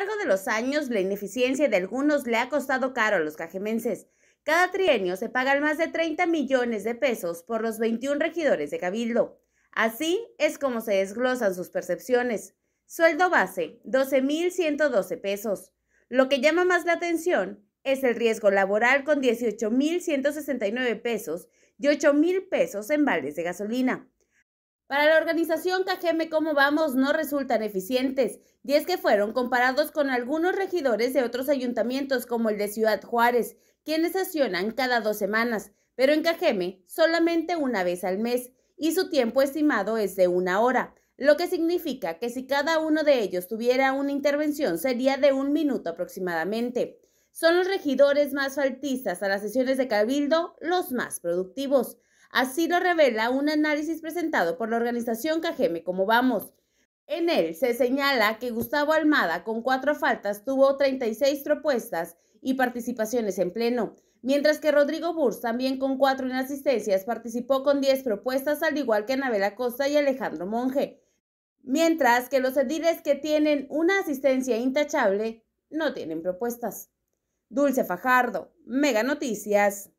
largo de los años, la ineficiencia de algunos le ha costado caro a los cajemenses. Cada trienio se pagan más de 30 millones de pesos por los 21 regidores de Cabildo. Así es como se desglosan sus percepciones. Sueldo base, 12.112 pesos. Lo que llama más la atención es el riesgo laboral con 18.169 pesos y 8.000 pesos en vales de gasolina. Para la organización Cajeme Cómo Vamos no resultan eficientes, y es que fueron comparados con algunos regidores de otros ayuntamientos como el de Ciudad Juárez, quienes sesionan cada dos semanas, pero en Cajeme solamente una vez al mes, y su tiempo estimado es de una hora, lo que significa que si cada uno de ellos tuviera una intervención sería de un minuto aproximadamente. Son los regidores más faltistas a las sesiones de cabildo los más productivos. Así lo revela un análisis presentado por la organización Cajeme como vamos. En él se señala que Gustavo Almada, con cuatro faltas, tuvo 36 propuestas y participaciones en pleno, mientras que Rodrigo Burs, también con cuatro inasistencias, participó con 10 propuestas, al igual que Anabel Costa y Alejandro Monge. Mientras que los ediles que tienen una asistencia intachable no tienen propuestas. Dulce Fajardo, Mega Noticias.